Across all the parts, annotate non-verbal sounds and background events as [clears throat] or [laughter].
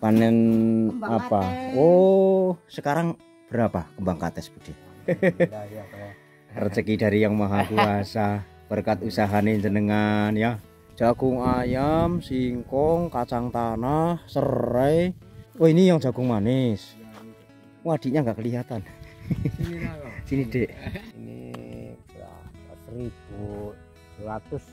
panen kembang apa kates. oh sekarang berapa kembang kates Budi [laughs] rezeki dari yang maha kuasa berkat usaha jenengan ya jagung ayam singkong kacang tanah serai oh ini yang jagung manis Wadinya nggak kelihatan sini dek [laughs] ini berapa seribu seratus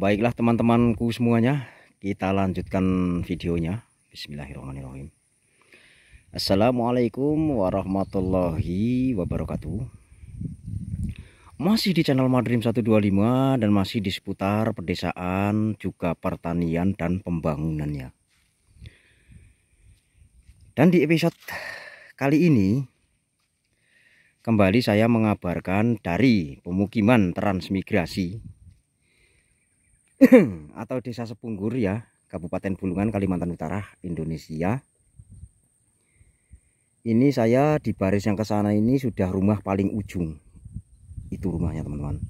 Baiklah teman-temanku semuanya, kita lanjutkan videonya. Bismillahirrahmanirrahim. Assalamualaikum warahmatullahi wabarakatuh. Masih di channel Madrim 125 dan masih di seputar pedesaan juga pertanian dan pembangunannya. Dan di episode kali ini kembali saya mengabarkan dari pemukiman transmigrasi [clears throat] atau desa Sepunggur ya Kabupaten Bulungan Kalimantan Utara Indonesia ini saya di baris yang ke sana ini sudah rumah paling ujung itu rumahnya teman-teman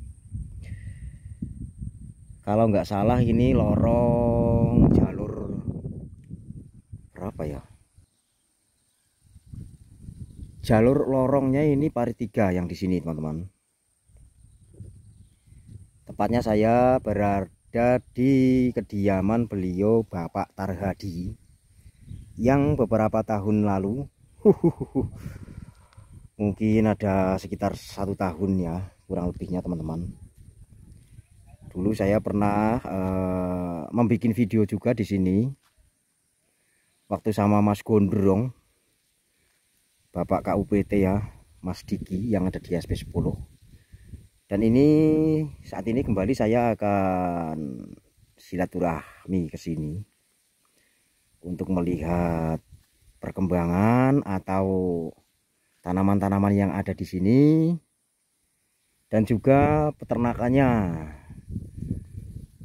kalau nggak salah ini lorong jalur berapa ya jalur lorongnya ini pari tiga yang di sini teman-teman tepatnya saya berada ada di kediaman beliau Bapak Tarhadi yang beberapa tahun lalu [laughs] mungkin ada sekitar satu tahun ya kurang lebihnya teman-teman dulu saya pernah e, eh, membuat video juga di sini waktu sama Mas Gondrong Bapak KUPT ya Mas Diki yang ada di SP 10 dan ini saat ini kembali saya akan silaturahmi ke sini untuk melihat perkembangan atau tanaman-tanaman yang ada di sini dan juga peternakannya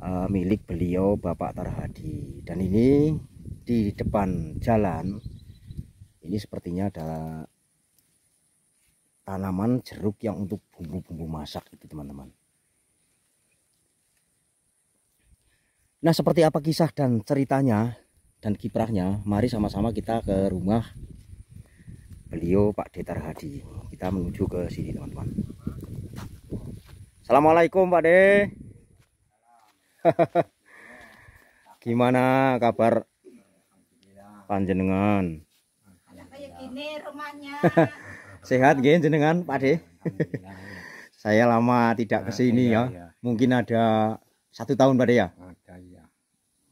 uh, milik beliau Bapak Tarhadi dan ini di depan jalan ini sepertinya ada tanaman jeruk yang untuk bumbu-bumbu masak itu teman-teman. Nah seperti apa kisah dan ceritanya dan kiprahnya mari sama-sama kita ke rumah beliau Pak Detar Hadi. Kita menuju ke sini teman-teman. Assalamualaikum Pak De. [laughs] Gimana kabar panjenengan? Kayak gini rumahnya. Sehat gini jenengan Pak De? Saya lama tidak nah, ke sini iya, ya. Iya. Mungkin ada satu tahun Pak De ya? Ada ya.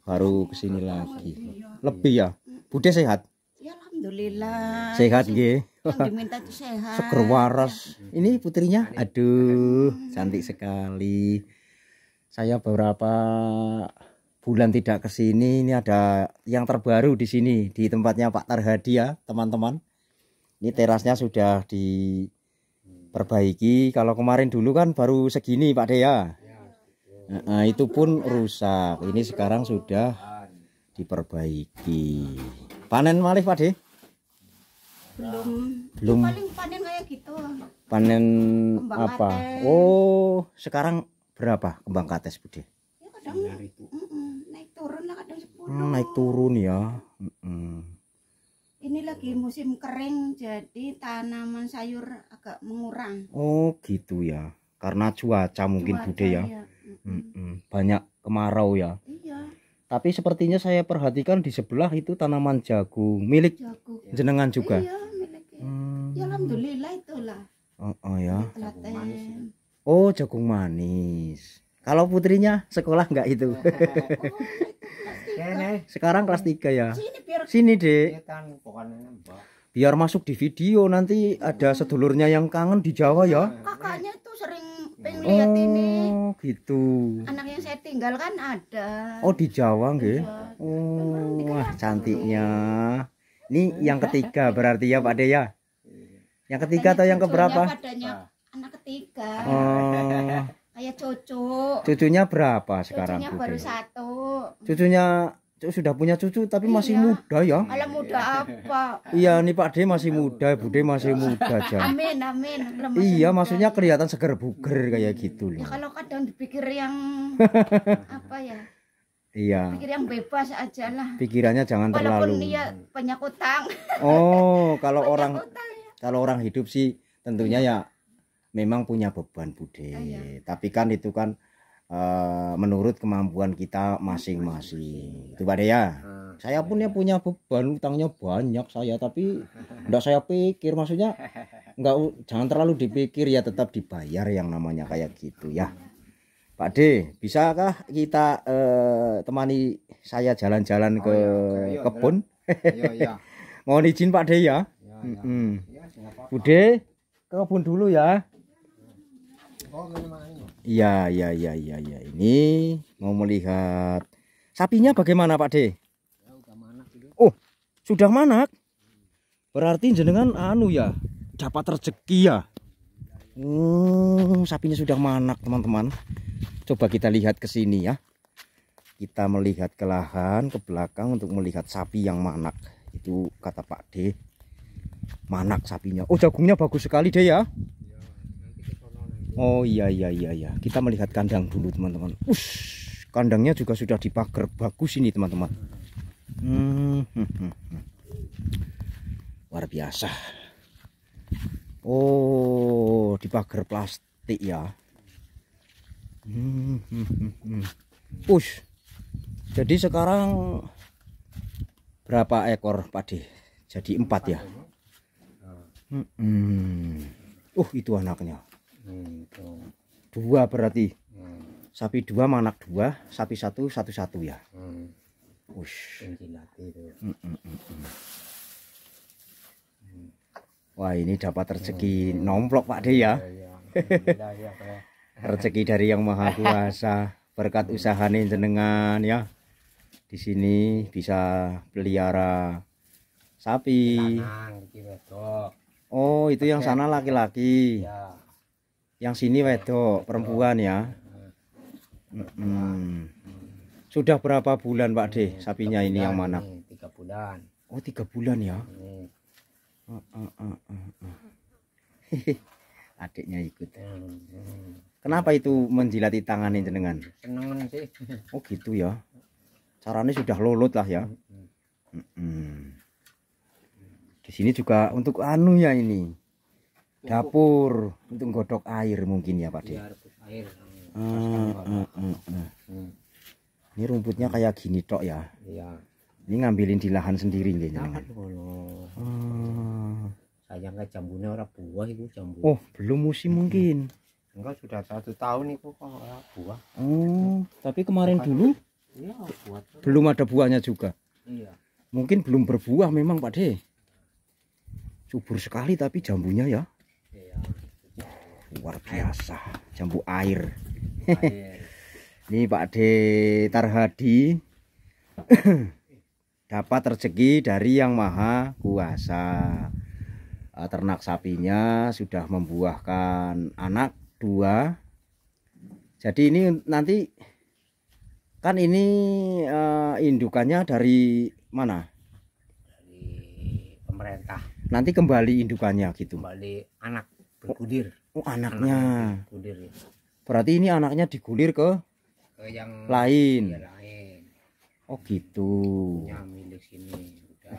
Baru ke sini lagi. Iya. Lebih ya. Bude sehat? Ya alhamdulillah. Sehat gini. Diminta Seger waras. Ini putrinya aduh cantik sekali. Saya beberapa bulan tidak kesini. ini ada yang terbaru di sini di tempatnya Pak Tarhadi ya teman-teman ini terasnya sudah diperbaiki. Kalau kemarin dulu kan baru segini Pak Dea. Nah, itu pun rusak. Ini sekarang sudah diperbaiki. Panen malih Pak De? Belum. Belum. Paling panen kayak gitu. Panen kembang apa? Kates. Oh, sekarang berapa kembang kates Bude? Ya kadang mm -mm, naik turun lah kadang 10. Hmm, naik turun ya. Mm -mm ini lagi musim kering jadi tanaman sayur agak mengurang oh gitu ya karena cuaca mungkin cuaca, bude ya, ya. Mm -mm. banyak kemarau ya iya tapi sepertinya saya perhatikan di sebelah itu tanaman jagung milik jagung. jenengan juga iya milik ya. Ya, hmm. ya alhamdulillah itulah oh, oh ya jagung ya. oh jagung manis kalau putrinya sekolah enggak itu [laughs] oh, Kene. Sekarang kelas 3 ya. Sini, biar... Dek. Iya kan, biar masuk di video nanti ada sedulurnya yang kangen di Jawa ya. Kakaknya tuh sering pengen oh, lihat ini. Oh, gitu. Anak yang saya tinggal kan ada. Oh, di Jawa nggih. Iya. Oh, wah cantiknya. Ini yang ketiga berarti ya Pak ya Yang ketiga atau yang iya, keberapa? Padanya ah. anak ketiga. Oh. Kayak cucu. Cucunya berapa sekarang? Cucunya baru satu cucunya sudah punya cucu tapi iya. masih muda ya. Alam muda apa? Iya nih Pak D masih muda, Bude masih iya. muda aja. Amin amin. iya muda. maksudnya kelihatan seger buger kayak gitu loh. Ya kalau kadang dipikir yang [laughs] apa ya? Iya. Pikir yang bebas aja lah. Pikirannya jangan Walaupun terlalu. punya dia banyak utang. Oh, kalau banyak orang utang, ya. kalau orang hidup sih tentunya ya memang punya beban Bude. Oh, iya. Tapi kan itu kan Eh, menurut kemampuan kita masing-masing. Itu pada ya. Ah. Saya pun ya punya beban utangnya banyak saya tapi enggak saya pikir maksudnya enggak jangan terlalu dipikir ya tetap dibayar yang namanya kayak gitu ya. Pak D, bisakah kita eh, temani saya jalan-jalan oh, ke iya, kebun? Ya, ya. [laughs] Mohon izin Pak D ya. Ya, ya Bude, ke kebun dulu ya. Oh, Iya, iya, iya, iya, ya. Ini mau melihat sapinya bagaimana, Pak De? Ya, udah manak gitu. Oh, sudah manak. Berarti jenengan anu ya, dapat rezeki ya. Hmm, sapinya sudah manak, teman-teman. Coba kita lihat ke sini ya. Kita melihat ke lahan ke belakang untuk melihat sapi yang manak. Itu kata Pak D. Manak sapinya. Oh, jagungnya bagus sekali deh ya. Oh iya iya iya iya. Kita melihat kandang dulu teman-teman. Ush, kandangnya juga sudah dipagar bagus ini teman-teman. Hmm, hmm, hmm, Luar biasa. Oh, dipagar plastik ya. Hmm, hmm, Jadi sekarang berapa ekor padi? Jadi empat ya. Hmm, hmm. Uh, itu anaknya. Hmm, oh. dua berarti hmm. sapi dua manak dua sapi satu satu satu ya hmm. Ush. Hmm, hmm, Wah ini dapat rezeki nomplok Pak De ya. Iya, iya. Iya, ya. [laughs] rezeki dari yang maha [laughs] kuasa berkat usaha nih jenengan ya. Di sini bisa pelihara sapi. Oh itu yang sana laki-laki. Ya yang sini wedok perempuan ya hmm. sudah berapa bulan Pak deh sapinya ini yang mana tiga bulan oh tiga bulan ya ah, ah, ah, [laughs] adiknya ikut hmm, hmm. kenapa itu menjilati tangan ini dengan sih oh gitu ya caranya sudah lolot lah ya hmm. hmm. di sini juga untuk anu ya ini dapur untuk godok air mungkin ya Pak De. Iya, hmm, hmm, hmm, ini rumputnya kayak gini tok ya. Iya. Ini ngambilin di lahan sendiri ini kan Hmm. jambunya orang buah itu jambu. Oh, belum musim mungkin. Enggak sudah satu tahun itu kok buah. Oh, tapi kemarin Bukan. dulu iya, buah. Belum ada buahnya juga. Iya. Mungkin belum berbuah memang Pak De. Subur sekali tapi jambunya ya luar biasa jambu air, air. [laughs] ini Pak D Tarhadi [coughs] dapat rezeki dari yang maha kuasa eh, ternak sapinya sudah membuahkan anak dua jadi ini nanti kan ini uh, indukannya dari mana dari pemerintah nanti kembali indukannya gitu kembali anak berkudir oh anaknya, ya. berarti ini anaknya digulir ke, yang lain. Ya, lain oh gitu ya, milik sini udah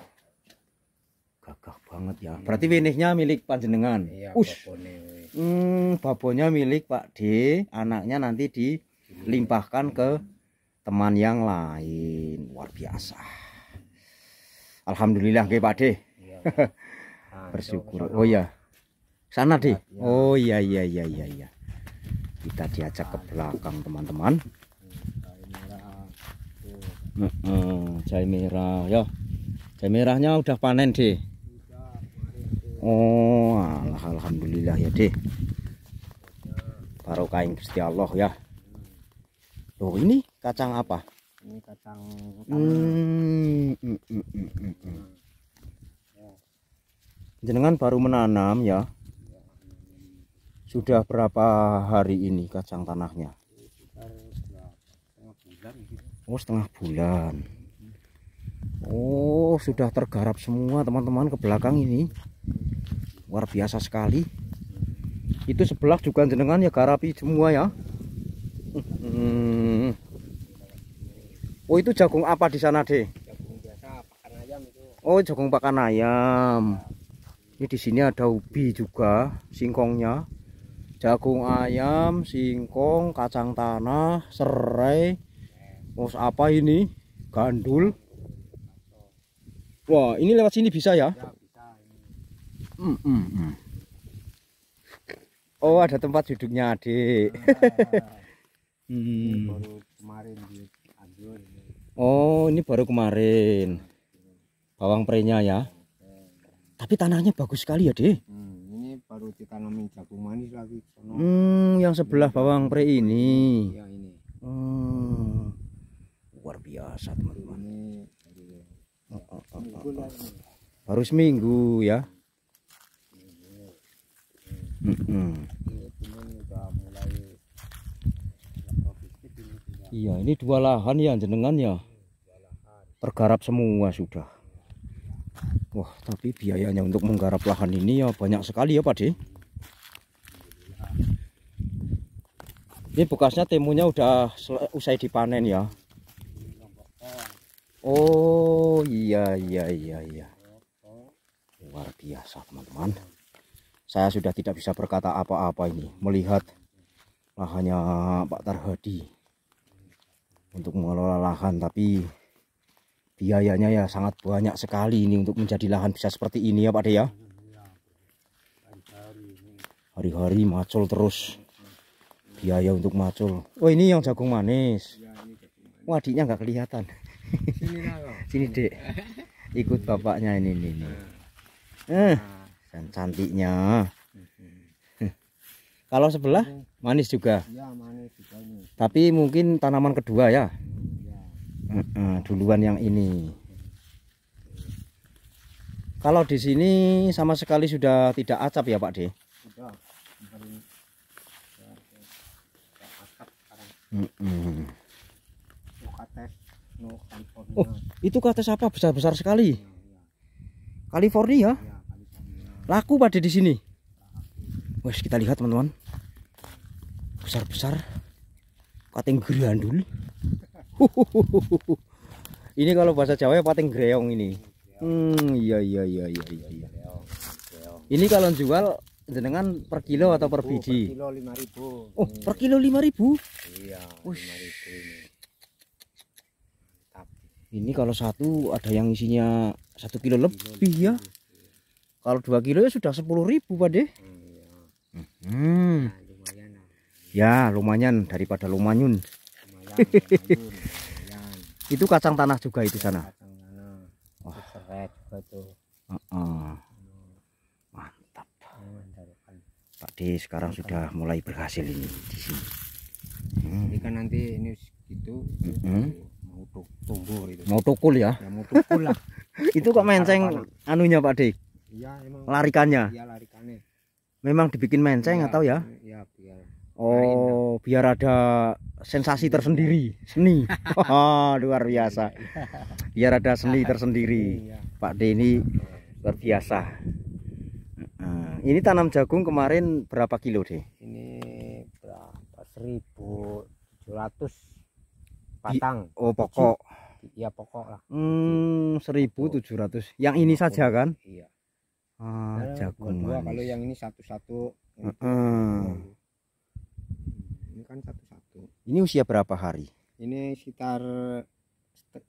gagah banget ya hmm. berarti winihnya milik panjenengan iya, Ush. hmm, babonya milik Pak D anaknya nanti dilimpahkan ke teman yang lain luar biasa Alhamdulillah ya, Pak D iya. [laughs] bersyukur oh ya sana di iya. oh iya iya iya iya iya kita diajak ke belakang teman-teman jahe merah ya jahe merahnya udah panen deh oh alhamdulillah ya deh baru kain Gusti Allah ya loh ini kacang apa ini kacang hmm, mm, mm, mm, jenengan baru menanam ya sudah berapa hari ini kacang tanahnya? Oh setengah bulan. Oh sudah tergarap semua teman-teman ke belakang ini. Luar biasa sekali. Itu sebelah juga jenengan ya garapi semua ya. Hmm. Oh itu jagung apa di sana deh? Oh jagung pakan ayam. Ini di sini ada ubi juga singkongnya jagung ayam singkong kacang tanah serai terus apa ini gandul wah ini lewat sini bisa ya, ya hmm, hmm, hmm. oh ada tempat duduknya adik ah. [laughs] oh ini baru kemarin bawang prenya ya iya. tapi tanahnya bagus sekali ya deh baru ditanamin jagung manis lagi sono. Hmm, yang sebelah bawang pre ini. Iya, ini. hmm Luar biasa, teman-teman. Oh, oh, oh, oh. oh. Baru seminggu ya. Hmm. Iya, ini dua lahan ya jenengan ya. Tergarap semua sudah. Wah, tapi biayanya untuk menggarap lahan ini ya banyak sekali ya Pak De. Ini bekasnya temunya udah usai dipanen ya. Oh iya iya iya iya. Luar biasa teman-teman. Saya sudah tidak bisa berkata apa-apa ini melihat lahannya Pak Tarhadi untuk mengelola lahan tapi biayanya ya sangat banyak sekali ini untuk menjadi lahan bisa seperti ini ya Pak De ya hari-hari macul terus biaya untuk macul oh ini yang jagung manis wadinya nggak kelihatan sini dek [laughs] ikut bapaknya ini ini, ini. Eh, dan cantiknya kalau sebelah manis juga ya, tapi mungkin tanaman kedua ya duluan yang ini kalau di sini sama sekali sudah tidak acap ya Pak de Oh, itu kates siapa besar-besar sekali? Iya, iya. Iya, California? Laku pada di sini. Wes kita lihat teman-teman. Besar-besar. Kating dulu [laughs] ini kalau bahasa Jawa ya pating greong ini. Hmm, iya iya iya iya iya. iya. Ini kalau jual jenengan per kilo atau per oh, biji? Per kilo 5000. Oh, per kilo lima 5000? Iya, 5000 ini. Ini kalau satu ada yang isinya satu kilo lebih ya. Kalau dua kilo ya sudah sepuluh ribu pak deh. Iya. Hmm. Nah, ya lumayan daripada lumayan. [laughs] itu kacang tanah juga itu sana. Iya, Wah. Seret Mantap. Pak D sekarang sudah mulai berhasil ini di sini. Hmm. Ini kan nanti ini gitu mau tumbuh itu. Mau gitu. tukul ya? ya? mau tukul lah. [laughs] itu kok menceng anunya Pak D? Iya, larikannya. Iya, larikannya. Memang dibikin menceng atau ya? Oh, biar ada sensasi tersendiri, seni. Oh, [laughs] luar biasa. Biar ada seni tersendiri. Iya. Pak Denny luar biasa. Ini tanam jagung kemarin berapa kilo deh? Ini berapa? 1700 batang. Iya. Oh, pokok. Iya, pokok lah. Hmm, ratus Yang ini saja kan? Iya. Ah, nah, jagung. Dua, kalau yang ini satu-satu. Uh -uh makan satu-satu. Ini usia berapa hari? Ini sekitar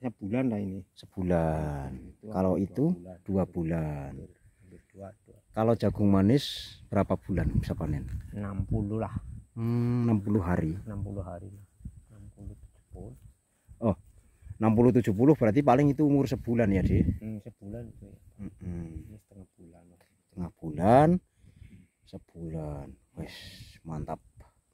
sebulan lah ini. Sebulan. Itu Kalau dua itu bulan. dua bulan. dua, dua. Kalau jagung manis berapa bulan bisa panen? 60 lah. Hmm, 60 hari. 60 hari. 60 70. Oh. 60 70 berarti paling itu umur sebulan ya, Di? Hmm, sebulan itu ya. Mm -mm. Ini setengah bulan. Setengah bulan. Sebulan. Wes, mantap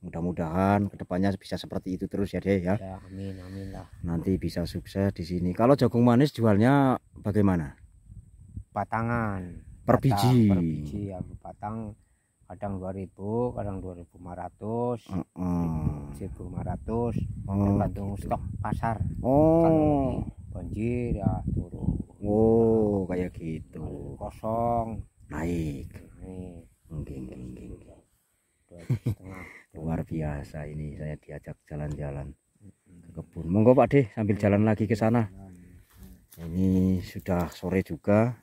mudah-mudahan kedepannya bisa seperti itu terus ya deh ya. ya amin amin lah. Nanti bisa sukses di sini. Kalau jagung manis jualnya bagaimana? Batangan Per biji. Per biji ya batang kadang 2000, kadang 2500. ratus Uh -uh. 1500 tergantung stok pasar. Oh. Kalau banjir ya turun. Oh, kayak gitu. kosong naik. Naik. mungkin mungkin setengah luar biasa ini saya diajak jalan-jalan ke kebun monggo Pak deh sambil jalan lagi ke sana ini sudah sore juga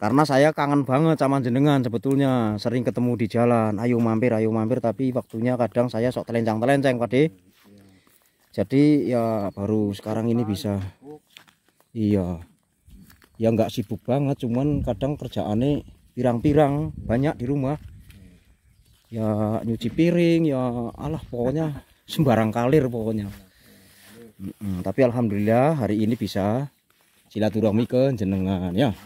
karena saya kangen banget sama jenengan sebetulnya sering ketemu di jalan ayo mampir ayo mampir tapi waktunya kadang saya sok telenjang telencang Pak deh jadi ya baru sekarang ini bisa iya ya nggak sibuk banget cuman kadang kerjaannya pirang-pirang banyak di rumah ya nyuci piring ya Allah pokoknya sembarang kalir pokoknya mm -mm, tapi alhamdulillah hari ini bisa silaturahmi ke jenengan ya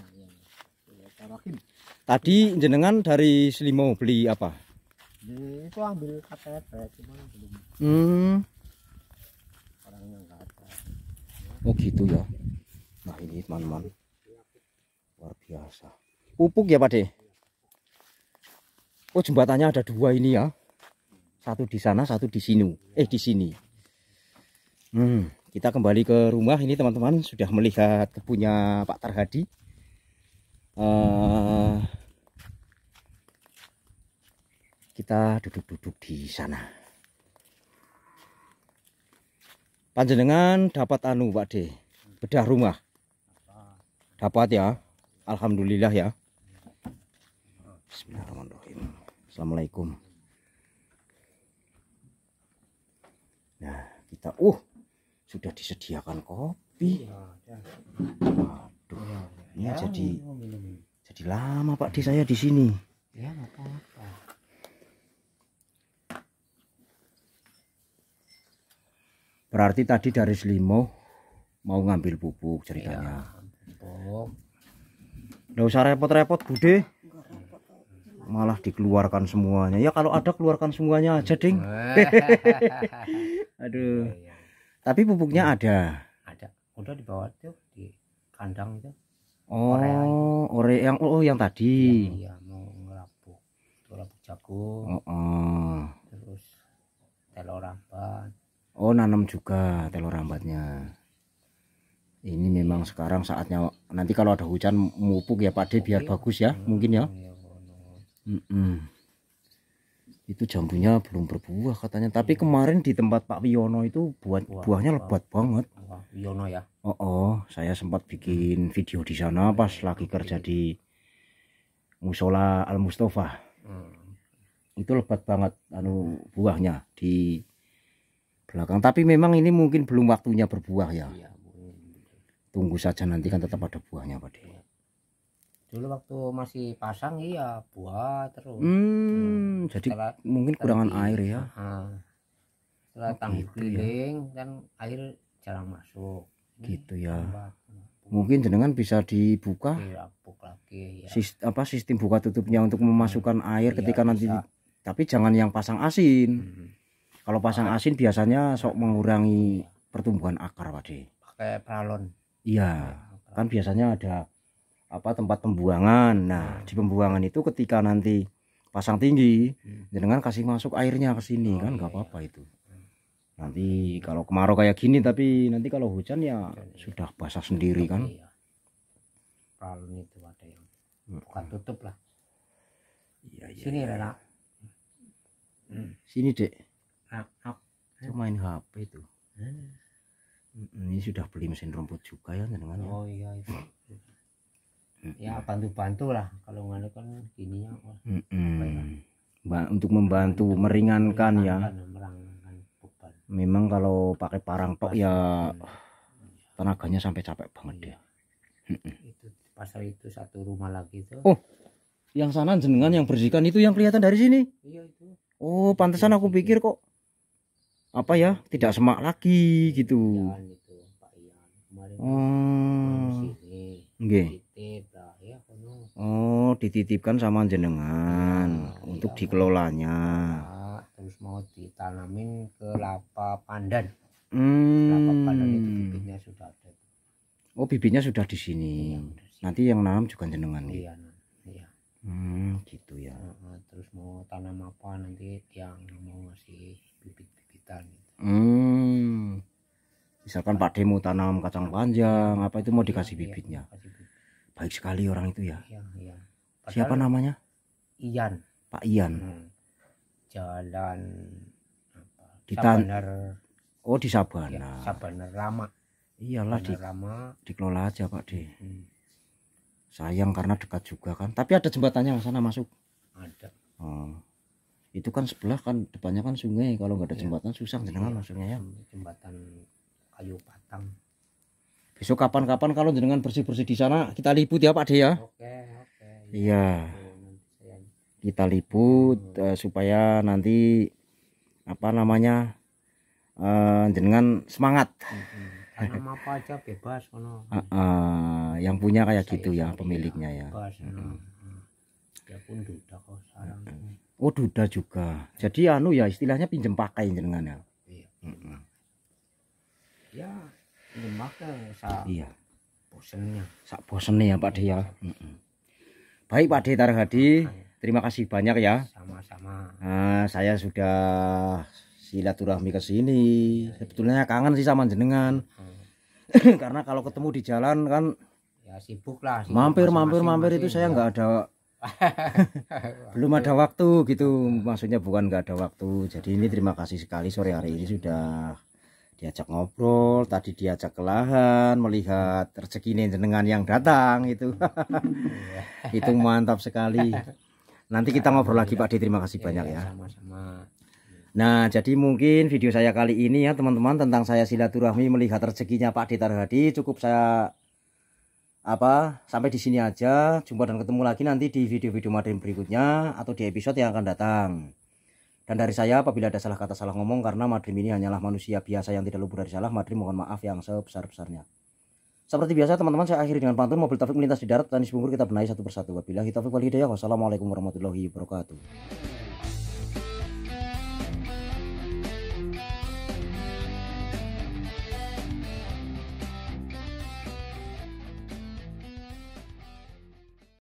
tadi jenengan dari Slimo beli apa itu ambil KTP cuman belum hmm. oh gitu ya nah ini teman-teman luar biasa pupuk ya Pak deh Oh jembatannya ada dua ini ya. Satu di sana, satu di sini. Eh di sini. Hmm, kita kembali ke rumah. Ini teman-teman sudah melihat kebunnya Pak Tarhadi. Uh, kita duduk-duduk di sana. Panjenengan dapat anu Pak De, bedah rumah. Dapat ya. Alhamdulillah ya. Bismillahirrahmanirrahim. Assalamualaikum nah kita uh sudah disediakan kopi iya, waduh iya, ini ya, jadi iya, minum. jadi lama Pak di saya di sini ya apa-apa berarti tadi dari Slimo mau ngambil pupuk ceritanya ya, Oh. nggak usah repot-repot Bude malah dikeluarkan semuanya ya kalau ada keluarkan semuanya aja ding [laughs] aduh ya, ya. tapi pupuknya ya. ada ada udah dibawa tuh di kandang itu oh ore, yang oh yang tadi ya, ya mau ngelapuk ngelapuk jagung oh, oh. terus telur rambat oh nanam juga telur rambatnya ini memang iya. sekarang saatnya nanti kalau ada hujan mupuk ya Pak De biar bagus ya mungkin ya iya, Mm -mm. Itu jambunya belum berbuah katanya. Tapi iya. kemarin di tempat Pak Wiono itu buat buah, buahnya buah. lebat banget. Wiono ya. Oh, oh, saya sempat bikin video di sana pas iya, lagi iya, kerja iya. di Musola Al Mustafa. Mm. Itu lebat banget anu buahnya di belakang. Tapi memang ini mungkin belum waktunya berbuah ya. Iya, Tunggu saja nanti kan tetap ada buahnya, Pak dulu waktu masih pasang iya buah terus hmm, hmm. jadi setelah, mungkin kurangan air ya uh, setelah oh, tangki gitu ya. kan air jarang masuk gitu ya tambah, mungkin jenengan bisa dibuka iya, lagi, ya. Sist, apa sistem buka tutupnya untuk memasukkan hmm. air iya, ketika bisa. nanti tapi jangan yang pasang asin hmm. kalau pasang asin biasanya sok mengurangi iya. pertumbuhan akar wadih pakai pralon iya, iya kan biasanya ada apa tempat pembuangan. Nah, hmm. di pembuangan itu ketika nanti pasang tinggi, hmm. dengan kasih masuk airnya ke sini oh, kan nggak iya. apa-apa itu. Hmm. Nanti kalau kemarau kayak gini tapi nanti kalau hujan ya hujan, iya. sudah basah sendiri kan. Iya. Pralun itu ada yang hmm. bukan tutup lah. Iya, iya. Sini ya, Hmm. Sini, Dek. Nak, nak. main HP itu. Hmm. Ini sudah beli mesin rumput juga ya, dengan ya? Oh iya itu. [laughs] ya bantu-bantu lah kalau nganu kan ya. oh, mm Ba untuk membantu untuk meringankan, ya. meringankan ya memang kalau pakai parang tok ya tenaganya sampai capek banget dia itu pasal itu satu rumah lagi tuh oh yang sana jenengan yang bersihkan itu yang kelihatan dari sini iya itu oh pantesan iya, aku pikir kok apa ya tidak semak lagi gitu Iyan, itu, Pak kemarin kan oh. Okay dititipkan sama jenengan nah, untuk iya, dikelolanya nah, terus mau ditanamin kelapa pandan hmm. kelapa pandan itu hmm. bibitnya sudah ada oh bibitnya sudah di sini iya, nanti yang nanam juga jenengan iya iya hmm, gitu ya nah, terus mau tanam apa nanti yang mau ngasih bibit-bibitan gitu. hmm. misalkan Pak Demo tanam kacang panjang apa itu mau iya, dikasih iya, bibitnya iya, kasih bibit. baik sekali orang itu ya iya, iya. Padahal siapa namanya Ian Pak Ian hmm. jalan apa di Sabaner oh di Sabana ya, Sabaner Lama iyalah Sabaner di Lama dikelola aja Pak di. hmm. sayang karena dekat juga kan tapi ada jembatannya sana masuk ada Oh. itu kan sebelah kan depannya kan sungai kalau nggak ada iya. jembatan susah iya, jenengan ya, ya jembatan kayu patang besok kapan-kapan kalau jenengan bersih-bersih di sana kita liput ya Pak Dea ya oke. Iya. iya kita liput uh, hmm. eh, supaya nanti apa namanya uh, jenengan semangat hmm. nama apa aja bebas kono. Uh, uh, yang punya kayak gitu ya pemiliknya ya. Bebas, hmm. ya pun duda kok sarang. Oh duda juga. Jadi anu ya istilahnya pinjem pakai jenengan ya. Iya. Hmm. Ya pinjem pakai sa. Iya. Bosennya. Sak bosennya ya Pak Dia. Ya? Heeh. Baik Pak D Tarhadi, terima kasih banyak ya. Sama-sama. Nah, saya sudah silaturahmi ke sini. Iya, iya. Sebetulnya kangen sih sama jenengan. Hmm. [clears throat] Karena kalau ketemu di jalan kan ya sibuk lah. Sibuk mampir mampir mampir itu saya ya. nggak ada [laughs] belum ada waktu gitu. Maksudnya bukan nggak ada waktu. Jadi ini terima kasih sekali sore hari ini sudah diajak ngobrol tadi diajak ke lahan melihat rezeki jenengan yang datang itu [laughs] itu mantap sekali nanti kita ngobrol lagi Pak D terima kasih iya, banyak ya Nah, jadi mungkin video saya kali ini ya teman-teman tentang saya silaturahmi melihat rezekinya Pak Detar Hadi cukup saya apa sampai di sini aja. Jumpa dan ketemu lagi nanti di video-video materi berikutnya atau di episode yang akan datang. Dan dari saya apabila ada salah kata salah ngomong karena Madrim ini hanyalah manusia biasa yang tidak luput dari salah, Madrim mohon maaf yang sebesar-besarnya. Seperti biasa teman-teman saya akhiri dengan pantun mobil Taufik melintas di darat dan di kita benahi satu persatu. Wabillahi Taufik wal hidayah. Wassalamualaikum warahmatullahi wabarakatuh.